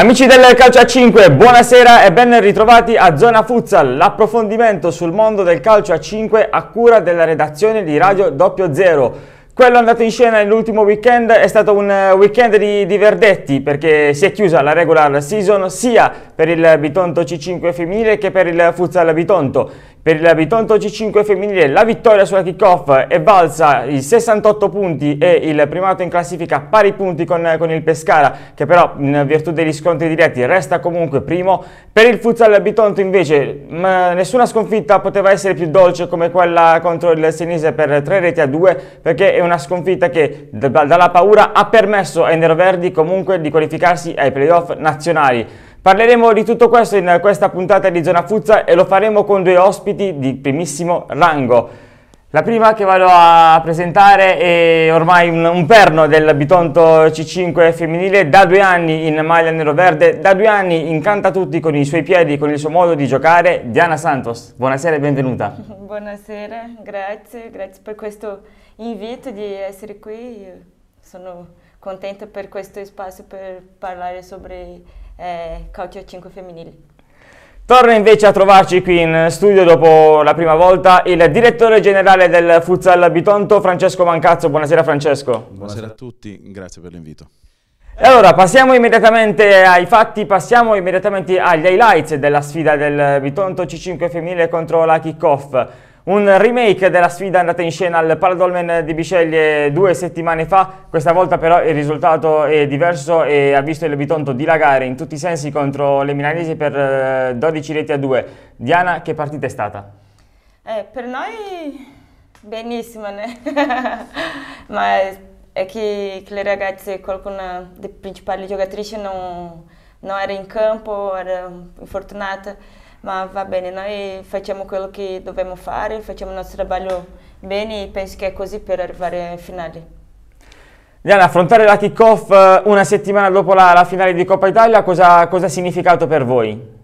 Amici del Calcio a 5, buonasera e ben ritrovati a Zona Futsal, l'approfondimento sul mondo del calcio a 5 a cura della redazione di Radio Doppio Zero. Quello andato in scena nell'ultimo weekend è stato un eh, weekend di, di, verdetti perché si è chiusa la regular season sia per il Bitonto C5 femminile che per il Futsal Bitonto per il Bitonto G5 femminile la vittoria sulla kickoff off è valsa i 68 punti e il primato in classifica pari punti con, con, il Pescara che però in virtù degli scontri diretti resta comunque primo. Per il futsal Bitonto invece nessuna sconfitta poteva essere più dolce come quella contro il Senise per 3 reti a 2 perché è una sconfitta che dalla paura ha permesso ai Neroverdi comunque di qualificarsi ai playoff nazionali. Parleremo di tutto questo in questa puntata di Zona Fuzza e lo faremo con due ospiti di primissimo rango. La prima che vado a presentare è ormai un, un, perno del Bitonto C5 femminile, da due anni in maglia nero-verde, da due anni incanta tutti con i suoi piedi, con il suo modo di giocare, Diana Santos. Buonasera e benvenuta. Buonasera, grazie, grazie per questo invito di essere qui. Sono contenta per questo spazio per parlare sobre eh, Coach 5 femminili. Torna invece a trovarci qui in studio dopo la prima volta il direttore generale del Futsal Bitonto, Francesco Mancazzo. Buonasera Francesco. Buonasera, Buonasera a tutti, grazie per l'invito. E allora passiamo immediatamente ai fatti, passiamo immediatamente agli highlights della sfida del Bitonto C5 femminile contro la Kickoff. Un remake della sfida andata in scena al Paladolmen di Biceglie due settimane fa, questa volta però il risultato è diverso e ha visto il Bitonto dilagare in tutti i sensi contro le milanesi per 12 eh, reti a 2. Diana, che partita è stata? Eh, per noi benissimo, ma è che, che, le ragazze, qualcuna delle principali giocatrici non, non era in campo, era infortunata ma va bene, noi facciamo quello che dobbiamo fare, facciamo il nostro lavoro bene e penso che è così per arrivare ai finali. Diana, affrontare la kick-off eh, una settimana dopo la, la, finale di Coppa Italia, cosa, cosa ha significato per voi?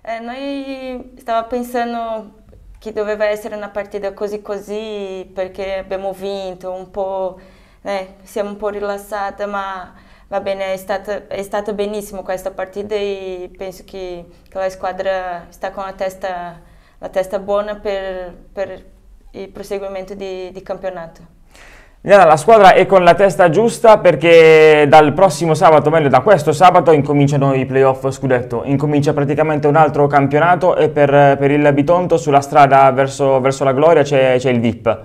Eh, noi stavamo pensando che doveva essere una partita così così perché abbiamo vinto un po', eh, siamo un po' rilassati, ma va bene, è stata, è stata benissimo questa partita e penso che, che la squadra sta con la testa, la testa buona per, per, il proseguimento di, di campionato. la squadra è con la testa giusta perché dal prossimo sabato, meglio da questo sabato, incominciano i playoff scudetto. Incomincia praticamente un altro campionato e per, per il Bitonto sulla strada verso, verso la gloria c'è il VIP.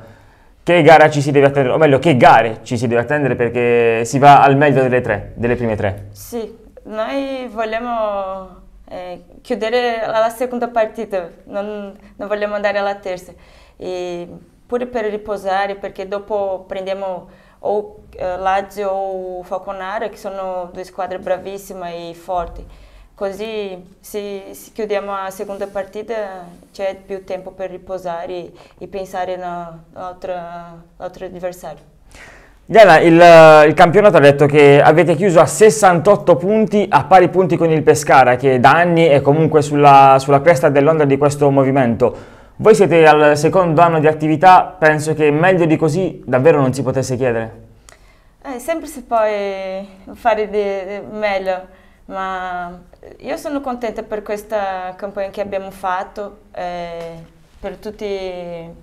Che gara ci si deve attendere, o meglio, che gare ci si deve attendere perché si va al meglio delle tre, delle prime tre? Sì, noi vogliamo eh, chiudere la seconda partita, non, non, vogliamo andare alla terza. E pure per riposare, perché dopo prendiamo o eh, Lazio o Falconara, che sono due squadre bravissime e forti. Così se, se chiudiamo la seconda partita c'è più tempo per riposare e, e pensare all'altro avversario. Diana, il, il, campionato ha detto che avete chiuso a 68 punti, a pari punti con il Pescara, che da anni è comunque sulla, sulla cresta dell'onda di questo movimento. Voi siete al secondo anno di attività, penso che meglio di così davvero non si potesse chiedere. Eh, sempre si può fare meglio ma io sono contenta per questa campagna che abbiamo fatto, eh, per tutti, eh,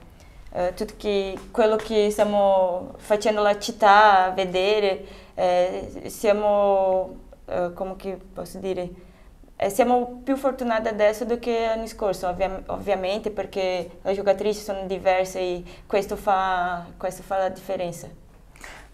tutti quello che stiamo facendo la città vedere, eh, siamo, eh, come posso dire, eh, siamo più fortunati adesso do che l'anno scorso, ovvia ovviamente perché le giocatrici sono diverse e questo fa, questo fa la differenza.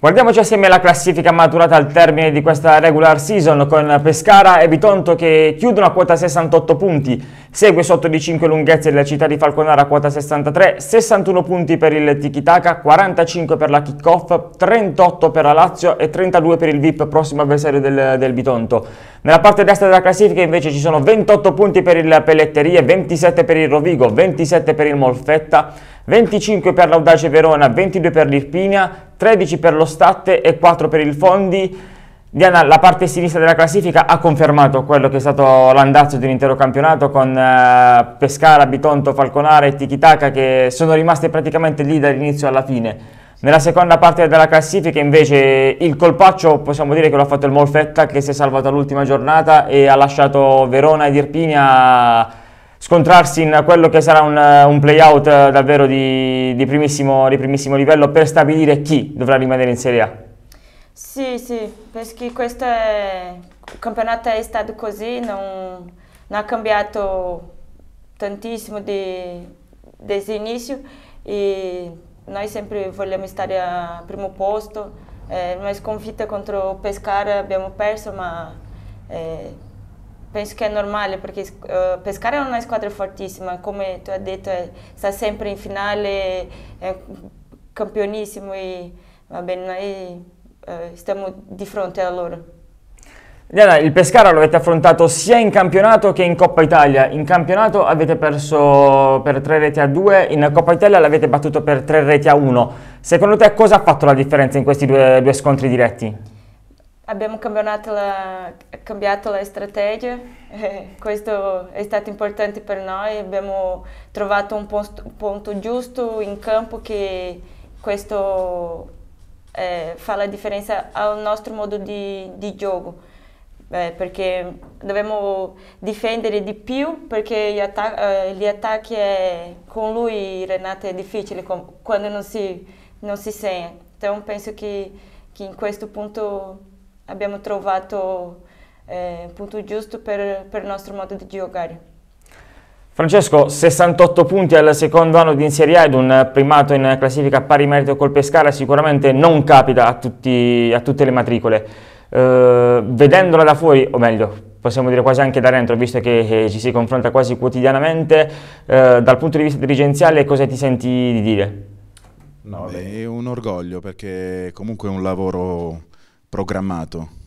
Guardiamoci assieme la classifica maturata al termine di questa regular season con Pescara e Bitonto che chiudono a quota 68 punti. Segue sotto di 5 lunghezze la città di Falconara a quota 63, 61 punti per il Tikitaka, 45 per la kickoff, 38 per la Lazio e 32 per il VIP prossimo avversario del, del Bitonto. Nella parte destra della classifica invece ci sono 28 punti per il Pelletterie, 27 per il Rovigo, 27 per il Molfetta, 25 per l'Audace Verona, 22 per l'Irpinia, 13 per lo Statte e 4 per il Fondi. Diana, la parte sinistra della classifica ha confermato quello che è stato l'andazzo dell'intero campionato con eh, Pescara, Bitonto, Falconara e Tikitaka che sono rimaste praticamente lì dall'inizio alla fine. Nella seconda parte della classifica invece il colpaccio possiamo dire che lo ha fatto il Molfetta che si è salvato all'ultima giornata e ha lasciato Verona ed Irpinia scontrarsi in quello che sarà un, un playout eh, davvero di, di, primissimo, di primissimo livello per stabilire chi dovrà rimanere in Serie A. Sì, sì, perché questo è... il campionato è stato così, non, non ha cambiato tantissimo di, dall'inizio e noi sempre vogliamo stare al primo posto. Eh, una sconfitta contro Pescara abbiamo perso, ma eh, penso che è normale perché uh, eh, Pescara è una squadra fortissima, come tu hai detto, è, sta sempre in finale, è campionissimo e va bene, noi uh, stiamo di fronte a loro. Diana, il Pescara lo avete affrontato sia in campionato che in Coppa Italia. In campionato avete perso per 3 reti a 2, in Coppa Italia l'avete battuto per 3 reti a 1. Secondo te cosa ha fatto la differenza in questi due, due scontri diretti? abbiamo la, cambiato la strategia, eh, questo è stato importante per noi, abbiamo trovato un posto, punto giusto in campo che questo eh, fa la differenza al nostro modo di, di gioco. Eh, perché dobbiamo difendere di più perché gli, attac eh, gli attacchi è, eh, con lui Renato è difficile quando non si, non si segna. Então penso che, che in questo punto abbiamo trovato eh, il punto giusto per, per il nostro modo di giocare. Francesco, 68 punti al secondo anno di in Serie A ed un primato in classifica pari merito col Pescara sicuramente non capita a, tutti, a tutte le matricole. Eh, vedendola da fuori, o meglio, possiamo dire quasi anche da dentro, visto che eh, ci si confronta quasi quotidianamente, eh, dal punto di vista dirigenziale cosa ti senti di dire? No, Beh, è un orgoglio perché comunque è un lavoro programmato.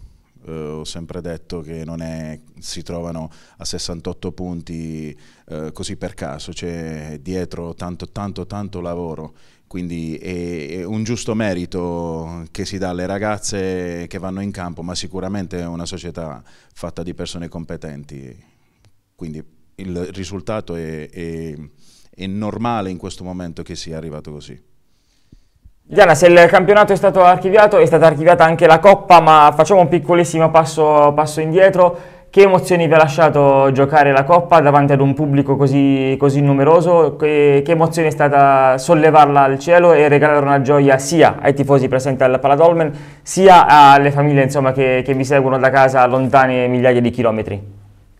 Uh, ho sempre detto che non è, si trovano a 68 punti uh, così per caso, c'è dietro tanto, tanto, tanto lavoro. Quindi è, è, un giusto merito che si dà alle ragazze che vanno in campo, ma sicuramente è una società fatta di persone competenti. Quindi il risultato è, è, è normale in questo momento che sia arrivato così. Diana, se il campionato è stato archiviato, è stata archiviata anche la Coppa, ma facciamo un piccolissimo passo, passo indietro. Che emozioni vi ha lasciato giocare la Coppa davanti ad un pubblico così, così numeroso? Che, che, emozione è stata sollevarla al cielo e regalare una gioia sia ai tifosi presenti al Paladolmen, sia alle famiglie insomma, che, che, vi seguono da casa lontane migliaia di chilometri?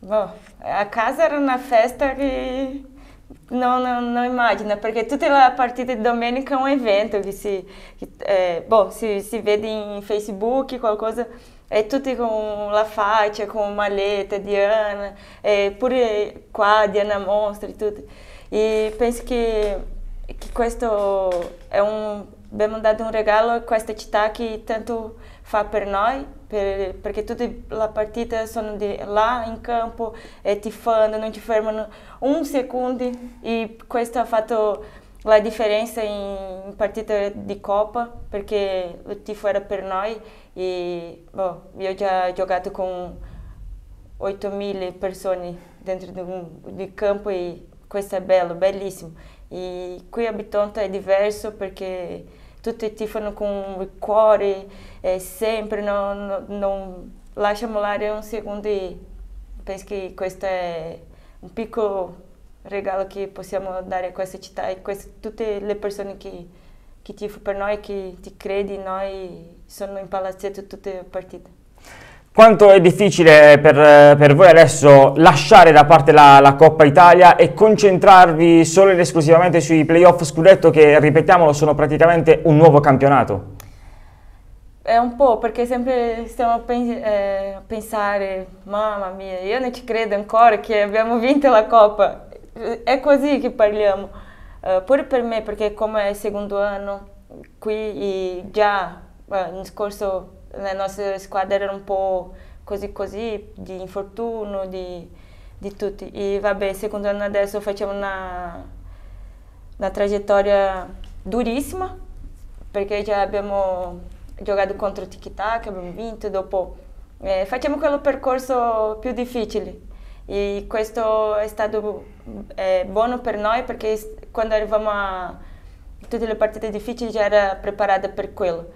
Oh, a casa era una festa che Não, não, não imagina, né? porque tem a partida de domenica é um evento que se, que, é, bom, se, se vede em Facebook, qualquer coisa, é tudo com La Fátia, com Maleta, Diana, é, por é, qua, Diana Monstra e tudo. E penso que, que questo é um, bem mandado um regalo, questa città que tanto fa per noi, per, perché tutte le partite sono di, là in campo e ti fanno, non ti fermano un secondo e questo ha fatto la differenza in partita di Coppa perché il tifo era per noi e boh, io ho già giocato con 8.000 persone dentro di, un, di campo e questo è bello, bellissimo. E qui a Bitonto è diverso perché tutti tifano con il cuore, eh, sempre, non, non, non lascia mollare un secondo e penso che questo è un piccolo regalo che possiamo dare a questa città e queste, tutte le persone che, che tifano per noi, che ti credono in noi, sono in palazzetto tutte le partite. Quanto è difficile per, per, voi adesso lasciare da parte la, la, Coppa Italia e concentrarvi solo ed esclusivamente sui playoff scudetto che, ripetiamolo, sono praticamente un nuovo campionato? È eh, un po' perché sempre stiamo a pens eh, pensare, mamma mia, io non ci credo ancora che abbiamo vinto la Coppa. Eh, è così che parliamo. Uh, pure per me, perché come è il secondo anno qui e già uh, nel scorso la nostra squadra era un po' così così, di infortunio, di, di tutti. E vabbè, secondo me adesso facciamo una, una traiettoria durissima, perché già abbiamo giocato contro Tic Tac, abbiamo vinto, dopo eh, facciamo quello percorso più difficile. E questo è stato eh, buono per noi perché quando arrivavamo a tutte le partite difficili già era preparata per quello.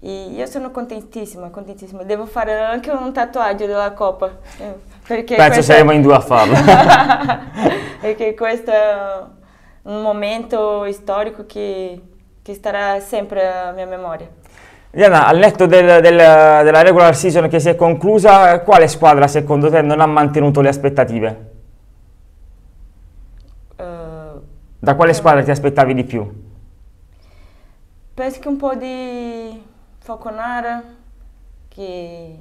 E io sono contentissima, contentissima. Devo fare anche un tatuaggio della Coppa. Eh, perché Penso questa... saremo in due a farlo. perché questo è un momento storico che, che starà sempre a mia memoria. Diana, al netto del, del, della regular season che si è conclusa, quale squadra secondo te non ha mantenuto le aspettative? Uh, da quale eh. squadra ti aspettavi di più? Penso che un po' di Falconara, que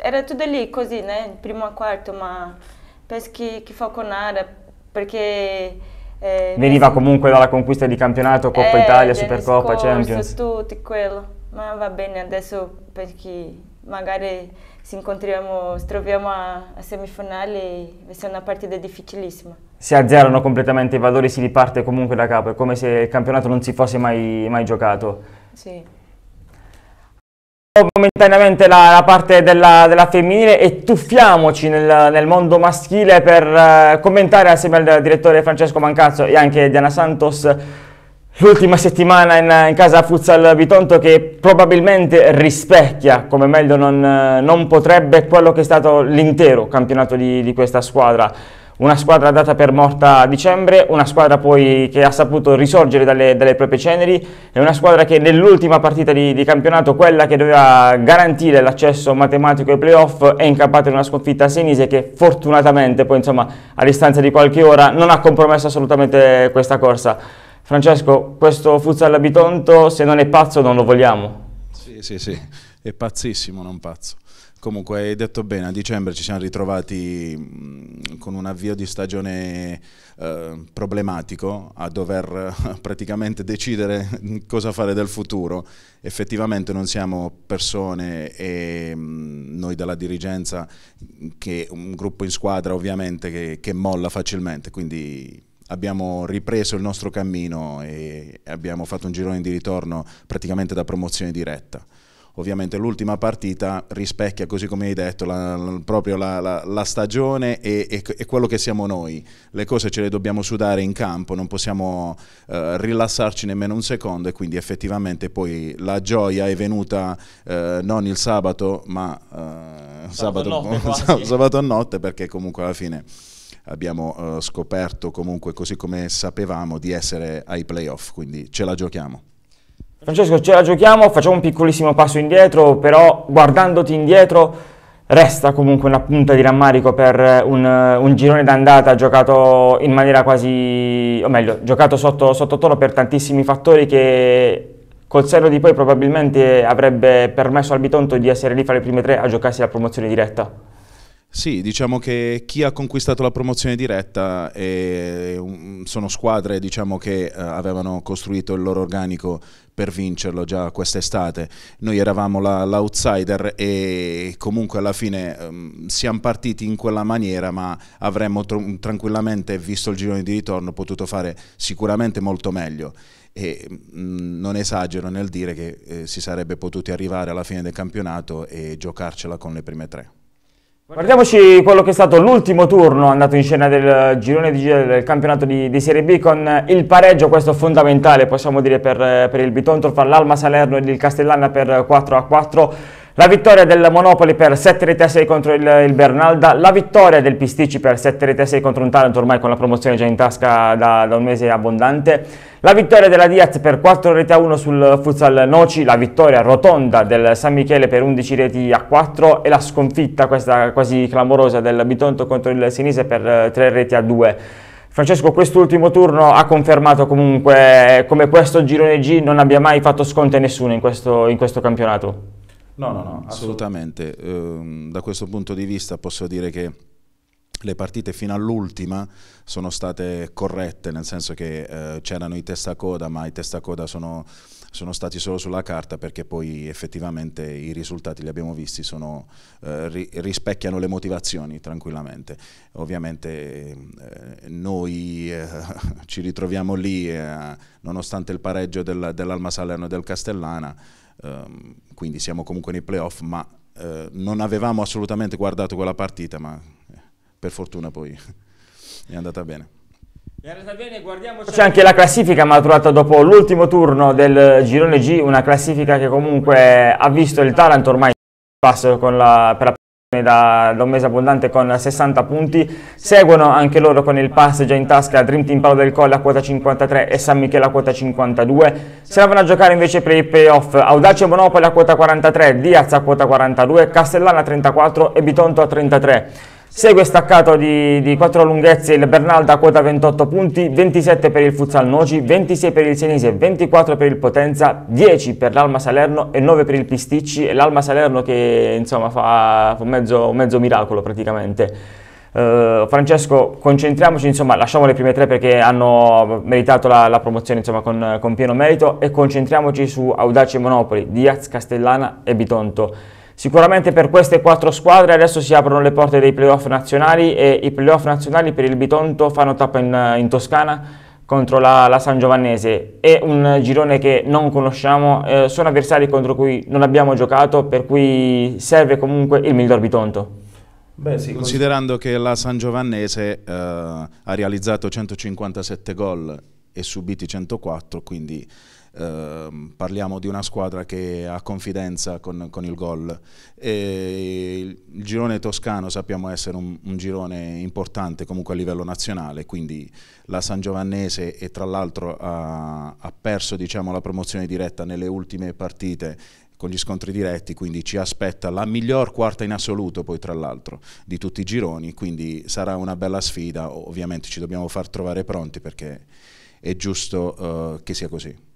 era tudo ali, così, né? a quarto, ma penso que, que Falconara, perché eh, Veniva penso, comunque dalla conquista di campionato, Coppa eh, Italia, Supercoppa, scorso, Champions. Tutto quello, ma va bene adesso perché magari ci incontriamo, ci troviamo a, a semifinale, e è una partita difficilissima. Si azzerano completamente i valori, si riparte comunque da capo, è come se il campionato non si fosse mai, mai giocato. Sì momentaneamente la, la parte della, della, femminile e tuffiamoci nel, nel mondo maschile per uh, commentare assieme al direttore Francesco Mancazzo e anche Diana Santos l'ultima settimana in, in casa Futsal Bitonto che probabilmente rispecchia, come meglio non, non, potrebbe, quello che è stato l'intero campionato di, di questa squadra una squadra data per morta a dicembre, una squadra poi che ha saputo risorgere dalle, dalle proprie ceneri, è una squadra che nell'ultima partita di, di, campionato, quella che doveva garantire l'accesso matematico ai playoff, è incappata in una sconfitta a Senise che fortunatamente poi insomma a distanza di qualche ora non ha compromesso assolutamente questa corsa. Francesco, questo futsal abitonto se non è pazzo non lo vogliamo. Sì, sì, sì, è pazzissimo, non pazzo. Comunque hai detto bene, a dicembre ci siamo ritrovati mm, con un avvio di stagione eh, problematico a dover praticamente decidere cosa fare del futuro. Effettivamente non siamo persone e mm, noi dalla dirigenza che un gruppo in squadra ovviamente che, che molla facilmente, quindi abbiamo ripreso il nostro cammino e abbiamo fatto un girone di ritorno praticamente da promozione diretta. Ovviamente l'ultima partita rispecchia, così come hai detto, la, la, proprio la, la stagione e, e, e, quello che siamo noi. Le cose ce le dobbiamo sudare in campo, non possiamo eh, rilassarci nemmeno un secondo e quindi effettivamente poi la gioia è venuta eh, non il sabato, ma eh, sabato, notte, sabato notte perché comunque alla fine abbiamo uh, scoperto comunque così come sapevamo di essere ai playoff, quindi ce la giochiamo. Francesco, ce la giochiamo, facciamo un piccolissimo passo indietro, però guardandoti indietro resta comunque una punta di rammarico per eh, un, eh, un girone d'andata giocato in maniera quasi, o meglio, giocato sotto, sotto tono per tantissimi fattori che col serio di poi probabilmente avrebbe permesso al Bitonto di essere lì fra le prime tre a giocarsi la promozione diretta. Sì, diciamo che chi ha conquistato la promozione diretta un, sono squadre diciamo, che eh, avevano costruito il loro organico per vincerlo già quest'estate. Noi eravamo l'outsider e comunque alla fine um, ehm, siamo partiti in quella maniera, ma avremmo tr tranquillamente, visto il girone di ritorno, potuto fare sicuramente molto meglio. E mm, non esagero nel dire che eh, si sarebbe potuti arrivare alla fine del campionato e giocarcela con le prime tre. Guardiamoci quello che è stato l'ultimo turno andato in scena del girone di, del campionato di, di, Serie B con il pareggio, questo fondamentale possiamo dire per, per il Bitontor fra l'Alma Salerno e il Castellana per 4 a 4 la vittoria del Monopoli per 7 reti a 6 contro il, il, Bernalda, la vittoria del Pisticci per 7 reti a 6 contro un Taranto ormai con la promozione già in tasca da, da un mese abbondante, la vittoria della Diaz per 4 reti a 1 sul Futsal Noci, la vittoria rotonda del San Michele per 11 reti a 4 e la sconfitta, questa quasi clamorosa, del Bitonto contro il Sinise per 3 eh, reti a 2. Francesco, quest'ultimo turno ha confermato comunque come questo girone G non abbia mai fatto sconto a nessuno in questo, in questo campionato. No, no, no, assolutamente. assolutamente. Ehm, da questo punto di vista posso dire che le partite fino all'ultima sono state corrette, nel senso che eh, c'erano i testacoda, ma i testacoda sono, sono stati solo sulla carta perché poi effettivamente i risultati li abbiamo visti, sono, eh, rispecchiano le motivazioni tranquillamente. Ovviamente eh, noi eh, ci ritroviamo lì, nonostante il pareggio del, dell'Alma Salerno e del Castellana, Um, quindi siamo comunque nei playoff, ma uh, non avevamo assolutamente guardato quella partita, ma eh, per fortuna poi è andata bene. C'è anche la classifica maturata dopo l'ultimo turno del girone G, una classifica che comunque ha visto il Taranto ormai passo la, per la da, un mese abbondante con 60 punti, seguono anche loro con il pass già in tasca Dream Team Paolo del Colle a quota 53 e San Michele a quota 52, se la vanno a giocare invece per i playoff Audace Monopoli a quota 43, Diaz a quota 42, Castellana a 34 e Bitonto a 33. Segue staccato di, di 4 lunghezze il Bernalda, quota 28 punti, 27 per il Futsal Noci, 26 per il Senise, 24 per il Potenza, 10 per l'Alma Salerno e 9 per il Pisticci. E l'Alma Salerno che insomma fa un mezzo, mezzo miracolo praticamente. Uh, Francesco, concentriamoci, insomma, lasciamo le prime tre perché hanno meritato la, la promozione insomma, con, con pieno merito e concentriamoci su Audace Monopoli, Diaz, Castellana e Bitonto. Sicuramente per queste quattro squadre adesso si aprono le porte dei playoff nazionali e i playoff nazionali per il Bitonto fanno tappa in, in Toscana contro la, la, San Giovannese. È un girone che non conosciamo, eh, sono avversari contro cui non abbiamo giocato, per cui serve comunque il miglior Bitonto. Beh, sì, Considerando così. che la San Giovannese eh, ha realizzato 157 gol e subiti 104, quindi Ehm, parliamo di una squadra che ha confidenza con, con il gol. E il girone toscano sappiamo essere un, un, girone importante comunque a livello nazionale, quindi la San Giovannese e tra l'altro ha, ha perso diciamo, la promozione diretta nelle ultime partite con gli scontri diretti, quindi ci aspetta la miglior quarta in assoluto poi tra l'altro di tutti i gironi, quindi sarà una bella sfida, ovviamente ci dobbiamo far trovare pronti perché è giusto uh, che sia così.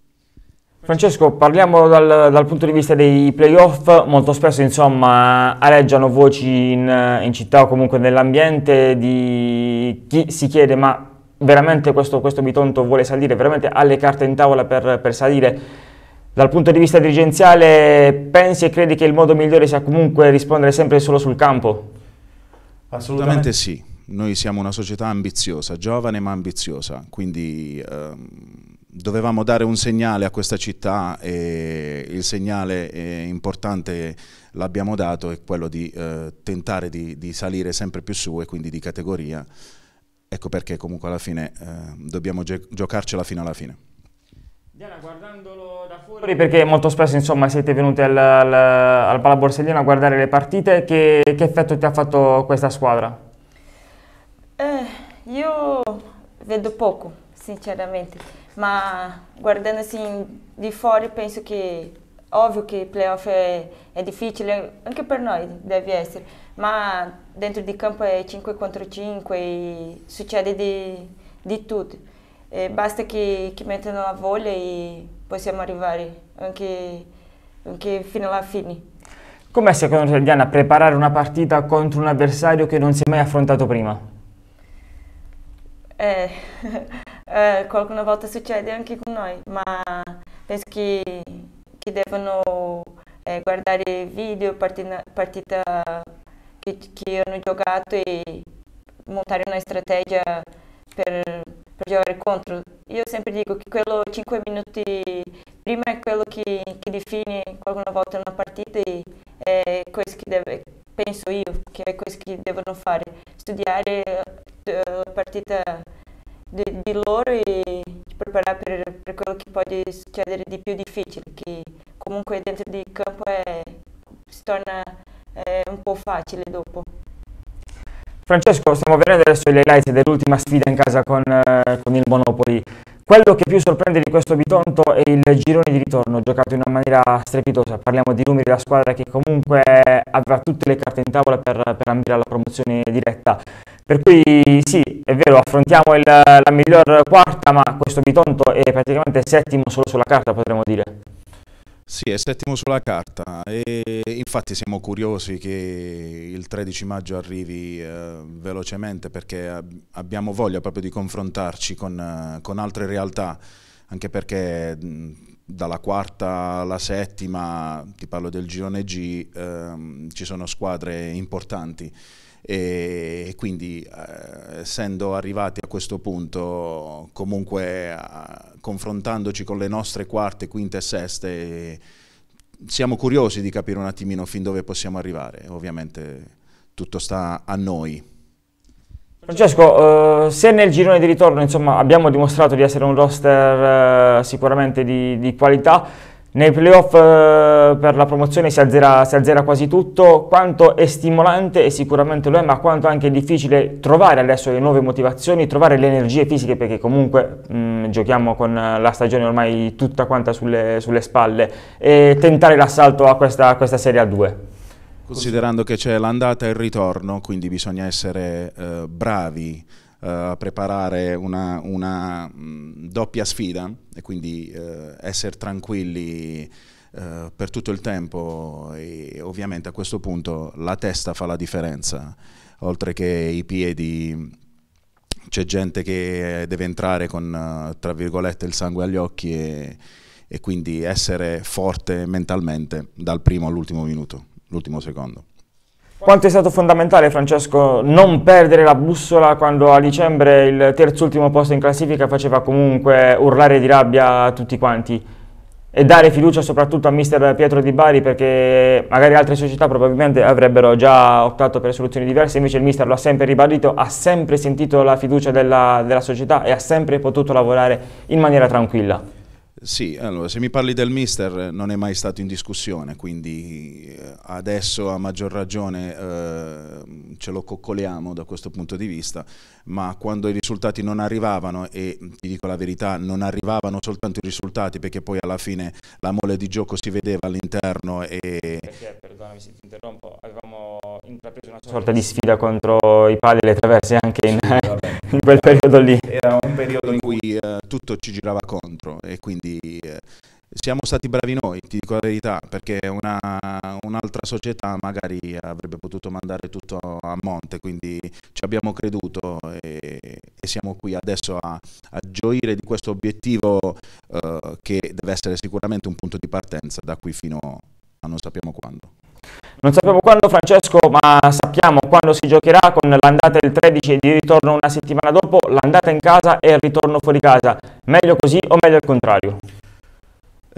Francesco, parliamo dal, dal, punto di vista dei playoff, molto spesso insomma aleggiano voci in, in città o comunque nell'ambiente di chi si chiede ma veramente questo, questo, Bitonto vuole salire, veramente ha le carte in tavola per, per salire. Dal punto di vista dirigenziale pensi e credi che il modo migliore sia comunque rispondere sempre solo sul campo? Assolutamente sì, noi siamo una società ambiziosa, giovane ma ambiziosa, quindi... Ehm dovevamo dare un segnale a questa città e il segnale eh, importante l'abbiamo dato è quello di eh, tentare di, di, salire sempre più su e quindi di categoria. Ecco perché comunque alla fine eh, dobbiamo giocarcela fino alla fine. Diana, guardandolo da fuori, perché molto spesso insomma, siete venuti al, al, al Pala Borsellino a guardare le partite, che, che, effetto ti ha fatto questa squadra? Eh, io vedo poco, sinceramente ma guardando assim de fora, penso che ovvio que playoff è, é difícil, anche per noi deve essere, ma dentro de campo è 5 contro 5 e succede di, di tutto. E basta che, che mettano la voglia e possiamo arrivare anche, anche fino alla fine. Com'è secondo te Diana preparare una partita contro un avversario che non si è mai affrontato prima? Eh, eh, qualche volta succede anche con noi, ma penso che, che devono eh, guardare video, partita, partita che, che, hanno giocato e montare una strategia per, per, giocare contro. Io sempre dico che quello 5 minuti prima è quello che, che define qualcuna volta una partita e è questo che deve, penso io, che è questo che devono fare, studiare eh, la partita succedere di più difficile, che comunque dentro di campo è, si torna eh, un po' facile dopo. Francesco, stiamo vedendo adesso le highlights dell'ultima sfida in casa con, eh, con, il Monopoli. Quello che più sorprende di questo Bitonto è il girone di ritorno, giocato in una maniera strepitosa. Parliamo di numeri della squadra che comunque avrà tutte le carte in tavola per, per ambire alla promozione diretta. Per cui sì, è vero, affrontiamo il, la miglior quarta, ma questo Bitonto è praticamente settimo solo sulla carta, potremmo dire. Sì, è settimo sulla carta e infatti siamo curiosi che il 13 maggio arrivi eh, velocemente perché ab abbiamo voglia proprio di confrontarci con, con altre realtà, anche perché mh, dalla quarta alla settima, ti parlo del girone G, ehm, ci sono squadre importanti e quindi eh, essendo arrivati a questo punto comunque a, confrontandoci con le nostre quarte, quinte e seste siamo curiosi di capire un attimino fin dove possiamo arrivare ovviamente tutto sta a noi Francesco, eh, se nel girone di ritorno insomma, abbiamo dimostrato di essere un roster eh, sicuramente di, di qualità nei playoff eh, per la promozione si azzera, si azzera, quasi tutto, quanto è stimolante e sicuramente lo è, ma quanto anche è difficile trovare adesso le nuove motivazioni, trovare le energie fisiche perché comunque mh, mm, giochiamo con la stagione ormai tutta quanta sulle, sulle spalle e tentare l'assalto a questa, a questa Serie A2. Considerando che c'è l'andata e il ritorno, quindi bisogna essere eh, bravi uh, preparare una, una mh, mm, doppia sfida e quindi uh, essere tranquilli uh, per tutto il tempo e ovviamente a questo punto la testa fa la differenza, oltre che i piedi c'è gente che deve entrare con, tra virgolette, il sangue agli occhi e, e quindi essere forte mentalmente dal primo all'ultimo minuto, l'ultimo secondo. Quanto è stato fondamentale, Francesco, non perdere la bussola quando a dicembre il terzultimo posto in classifica faceva comunque urlare di rabbia a tutti quanti e dare fiducia soprattutto a mister Pietro Di Bari perché magari altre società probabilmente avrebbero già optato per soluzioni diverse, invece il mister lo ha sempre ribadito, ha sempre sentito la fiducia della, della società e ha sempre potuto lavorare in maniera tranquilla. Sì, allora se mi parli del mister eh, non è mai stato in discussione, quindi eh, adesso a maggior ragione eh, ce lo coccoliamo da questo punto di vista, ma quando i risultati non arrivavano, e ti dico la verità, non arrivavano soltanto i risultati perché poi alla fine la mole di gioco si vedeva all'interno e... Eh, perché, perdonami se ti interrompo, avevamo intrapreso una sorta di sfida contro i pali e le traverse anche in, sì, in quel periodo lì. Era un periodo in cui eh, tutto ci girava contro e quindi eh, siamo stati bravi noi, ti dico la verità, perché una, un'altra società magari avrebbe potuto mandare tutto a monte, quindi ci abbiamo creduto e, e siamo qui adesso a, a, gioire di questo obiettivo eh, che deve essere sicuramente un punto di partenza da qui fino a non sappiamo quando. Non sappiamo quando Francesco, ma sappiamo quando si giocherà con l'andata del 13 e di ritorno una settimana dopo, l'andata in casa e il ritorno fuori casa. Meglio così o meglio il contrario?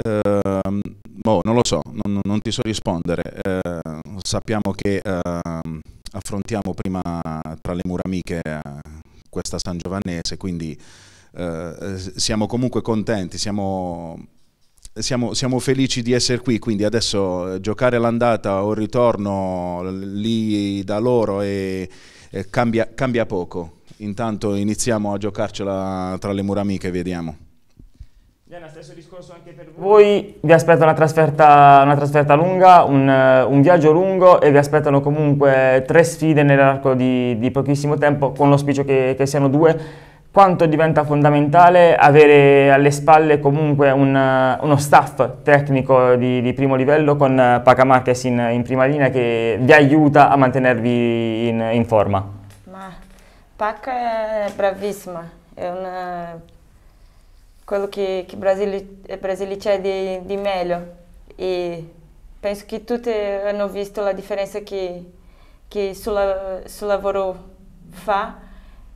Eh, boh, non lo so, non, non ti so rispondere. Eh, sappiamo che eh, affrontiamo prima tra le mura amiche eh, questa San Giovannese, quindi eh, siamo comunque contenti, siamo siamo, siamo, felici di essere qui, quindi adesso eh, giocare l'andata o il ritorno lì da loro e, e cambia, cambia poco. Intanto iniziamo a giocarcela tra le mura amiche, vediamo. Diana, stesso discorso anche per voi. Voi vi aspetta una trasferta, una trasferta lunga, un, eh, un, viaggio lungo e vi aspettano comunque tre sfide nell'arco di, di, pochissimo tempo, con l'auspicio che, che siano due quanto diventa fondamentale avere alle spalle comunque un, uno staff tecnico di, di, primo livello con Pacamartes in, in prima linea che vi aiuta a mantenervi in, in forma. Ma Paca è bravissima, è una, quello che, che Brasile, c'è di, di meglio e penso che tutti hanno visto la differenza che, che sul, sul lavoro fa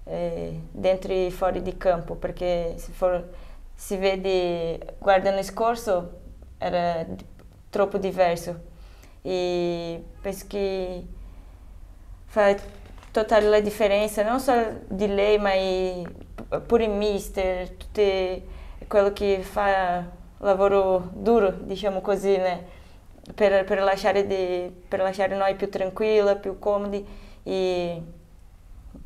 é, dentro e fora de campo, porque se for se vê de guardando esforço era tropo diverso e penso que faz total a diferença não só de lei mas por mister tudo aquilo que faz lavoro duro digamos così assim, né per, per lasciare di, per lasciare noi più tranquilla più comodi e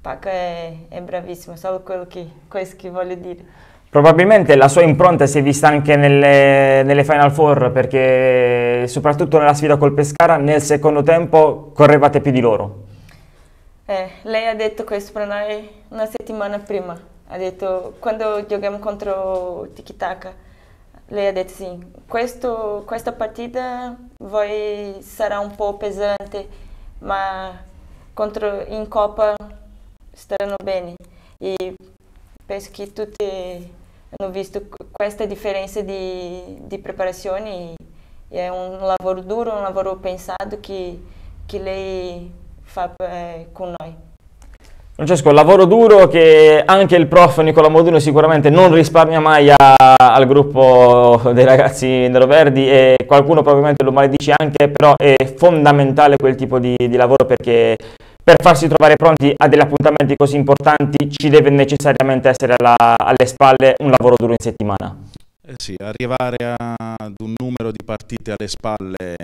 Paco è, eh, è bravissimo, solo quello che, questo che voglio dire. Probabilmente la sua impronta si è vista anche nelle, nelle, Final Four, perché soprattutto nella sfida col Pescara, nel secondo tempo correvate più di loro. Eh, lei ha detto questo per noi una settimana prima. Ha detto, quando giochiamo contro Tikitaka, lei ha detto sì, questo, questa partita sarà un po' pesante, ma contro, in Coppa stanno bene e penso che tutti hanno visto questa differenza di, di preparazione è un lavoro duro, un lavoro pensato che, che lei fa eh, con noi. Francesco, lavoro duro che anche il prof Nicola Moduno sicuramente non risparmia mai a, al gruppo dei ragazzi Nero Verdi e qualcuno probabilmente lo maledice anche, però è fondamentale quel tipo di, di lavoro perché per farsi trovare pronti a degli appuntamenti così importanti ci deve necessariamente essere alla, alle spalle un lavoro duro in settimana. Eh sì, arrivare ad un numero di partite alle spalle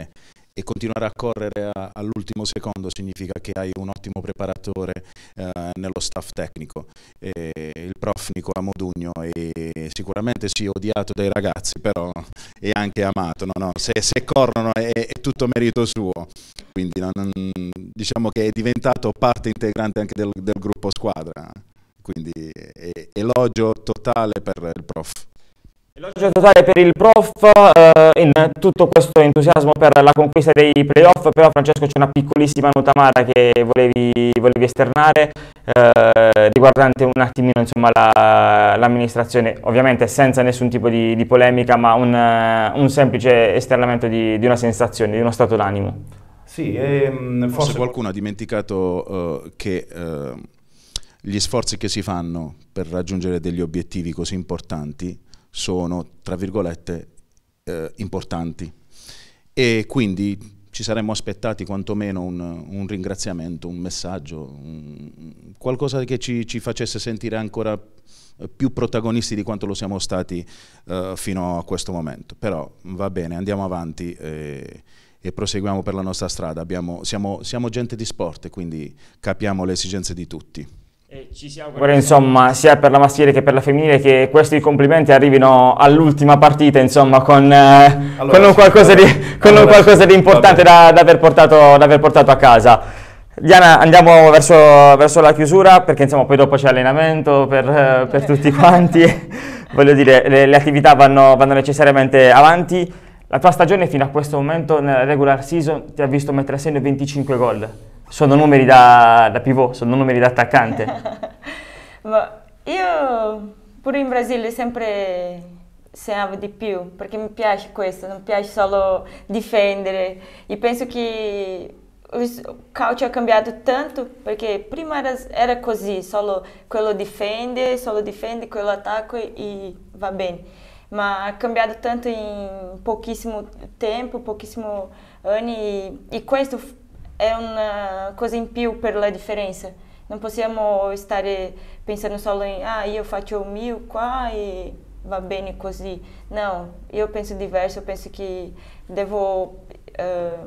e continuare a correre a, all'ultimo secondo significa che hai un ottimo preparatore eh, nello staff tecnico. E il prof Nicola Modugno è sicuramente sì odiato dai ragazzi, però è anche amato. No? No, se, se, corrono è, è, tutto merito suo. Quindi non, diciamo che è diventato parte integrante anche del, del gruppo squadra. Quindi è elogio totale per il prof. Elogio totale per il prof eh, in tutto questo entusiasmo per la conquista dei playoff, però Francesco c'è una piccolissima nota amara che volevi, volevi esternare eh, riguardante un attimino insomma, la, l'amministrazione, ovviamente senza nessun tipo di, di polemica, ma un, un semplice esternamento di, di una sensazione, di uno stato d'animo. Sì, ehm, forse... forse... qualcuno ha dimenticato uh, che... Uh, gli sforzi che si fanno per raggiungere degli obiettivi così importanti sono, tra virgolette, eh, importanti. E quindi ci saremmo aspettati quantomeno un, un ringraziamento, un messaggio, un, qualcosa che ci, ci, facesse sentire ancora più protagonisti di quanto lo siamo stati eh, fino a questo momento. Però va bene, andiamo avanti e, e proseguiamo per la nostra strada. Abbiamo, siamo, siamo gente di sport, quindi capiamo le esigenze di tutti. Guarda, insomma, sia per la maschile che per la femminile, che questi complimenti arrivino all'ultima partita, insomma, con, eh, allora, con un qualcosa di, con allora, un qualcosa di importante da, da, aver portato, da, aver portato, a casa. Diana, andiamo verso, verso la chiusura, perché insomma, poi dopo c'è allenamento per, eh, per tutti quanti. Voglio dire, le, le attività vanno, vanno necessariamente avanti. La tua stagione fino a questo momento nella regular season ti ha visto mettere a segno 25 gol sono numeri da, da pivot, sono numeri da attaccante. io pure in Brasile sempre sognavo di più, perché mi piace questo, non piace solo difendere. E penso che il calcio ha cambiato tanto, perché prima era, era così, solo quello difende, solo difende, quello attacca e va bene. Ma ha cambiato tanto in pochissimo tempo, pochissimo anni, e questo é uma coisa em più pela diferença. Não podemos estar eh, pensando só em ah, eu faccio mil, mio qua e é va bene così. Não, eu penso diverso, penso que devo uh, eh,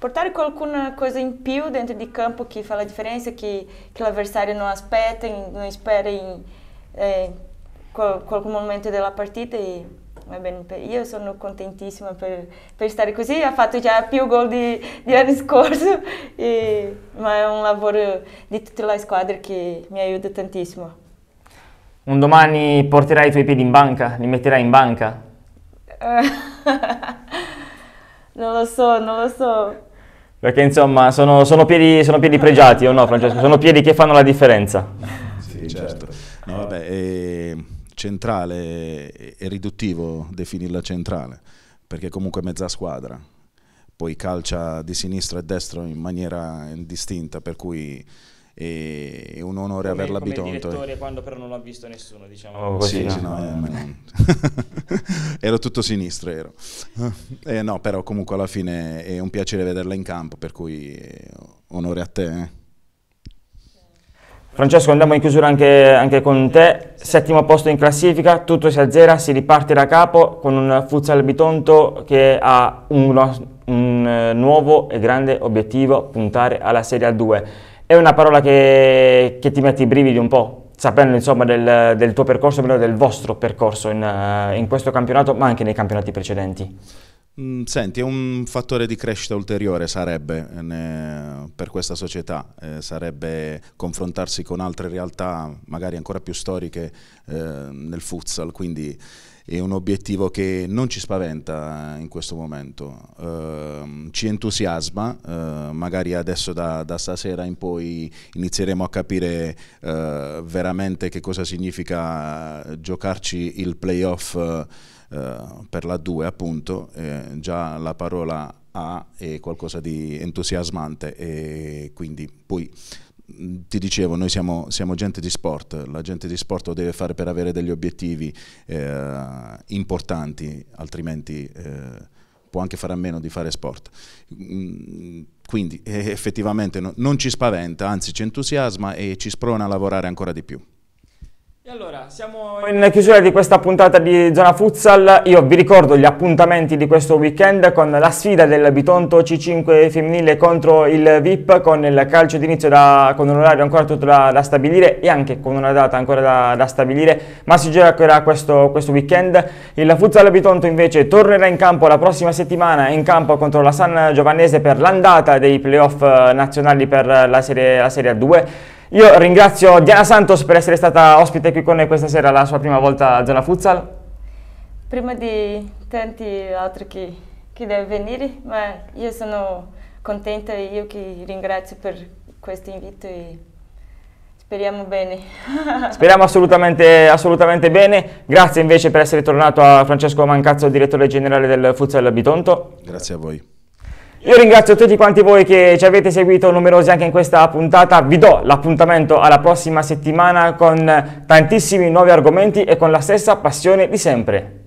portare coisa em più dentro de campo que fa diferença, que que o adversário não aspetta, não esperem em eh, momento da partida. E, bene, io sono contentissima per, per, stare così, ha fatto già più gol di, di anno scorso, e, ma è un lavoro di tutta la squadra che mi aiuta tantissimo. Un domani porterai i tuoi piedi in banca, li metterai in banca? non lo so, non lo so. Perché insomma sono, sono, piedi, sono piedi pregiati o no Francesco? Sono piedi che fanno la differenza. Sì, certo. No vabbè, e centrale è riduttivo definirla centrale, perché comunque è mezza squadra, poi calcia di sinistra e destra in maniera indistinta, per cui è un onore come, averla abituato. Come il eh. direttore quando però non l'ha visto nessuno, diciamo. Oh, sì, sì, no, no, eh, ero tutto sinistro, ero. Eh, no, però comunque alla fine è un piacere vederla in campo, per cui onore a te. Eh. Francesco andiamo in chiusura anche, anche con te, settimo posto in classifica, tutto si azzera, si riparte da capo con un Futsal Bitonto che ha un, un eh, nuovo e grande obiettivo, puntare alla Serie A2. È una parola che, che ti mette i brividi un po'? sapendo insomma del, del tuo percorso, meno del vostro percorso in, eh, in questo campionato, ma anche nei campionati precedenti. Mm, senti, è un fattore di crescita ulteriore sarebbe eh, ne, per questa società, eh, sarebbe confrontarsi con altre realtà magari ancora più storiche eh, nel futsal, quindi è un obiettivo che non ci spaventa in questo momento, eh, ci entusiasma, eh, magari adesso da, da, stasera in poi inizieremo a capire eh, veramente che cosa significa giocarci il playoff eh, per la 2 appunto eh, già la parola A è qualcosa di entusiasmante e quindi poi mm, ti dicevo, noi siamo, siamo, gente di sport, la gente di sport lo deve fare per avere degli obiettivi eh, importanti, altrimenti eh, può anche fare a meno di fare sport. Mm, quindi effettivamente no, non ci spaventa, anzi ci entusiasma e ci sprona a lavorare ancora di più. E allora, siamo in chiusura di questa puntata di Zona Futsal. Io vi ricordo gli appuntamenti di questo weekend con la sfida del Bitonto C5 femminile contro il VIP con il calcio d'inizio con un orario ancora tutto da, da, stabilire e anche con una data ancora da, da stabilire, ma si giocherà questo, questo, weekend. Il Futsal Bitonto invece tornerà in campo la prossima settimana in campo contro la San Giovannese per l'andata dei playoff eh, nazionali per la serie, la serie A2. Io ringrazio Diana Santos per essere stata ospite qui con noi questa sera, la sua prima volta a Zona Futsal. Prima di tanti altri che, che devono venire, ma io sono contenta e io che ringrazio per questo invito e speriamo bene. speriamo assolutamente, assolutamente bene. Grazie invece per essere tornato a Francesco Mancazzo, direttore generale del Futsal Bitonto. Grazie a voi. Io ringrazio tutti quanti voi che ci avete seguito numerosi anche in questa puntata, vi do l'appuntamento alla prossima settimana con tantissimi nuovi argomenti e con la stessa passione di sempre.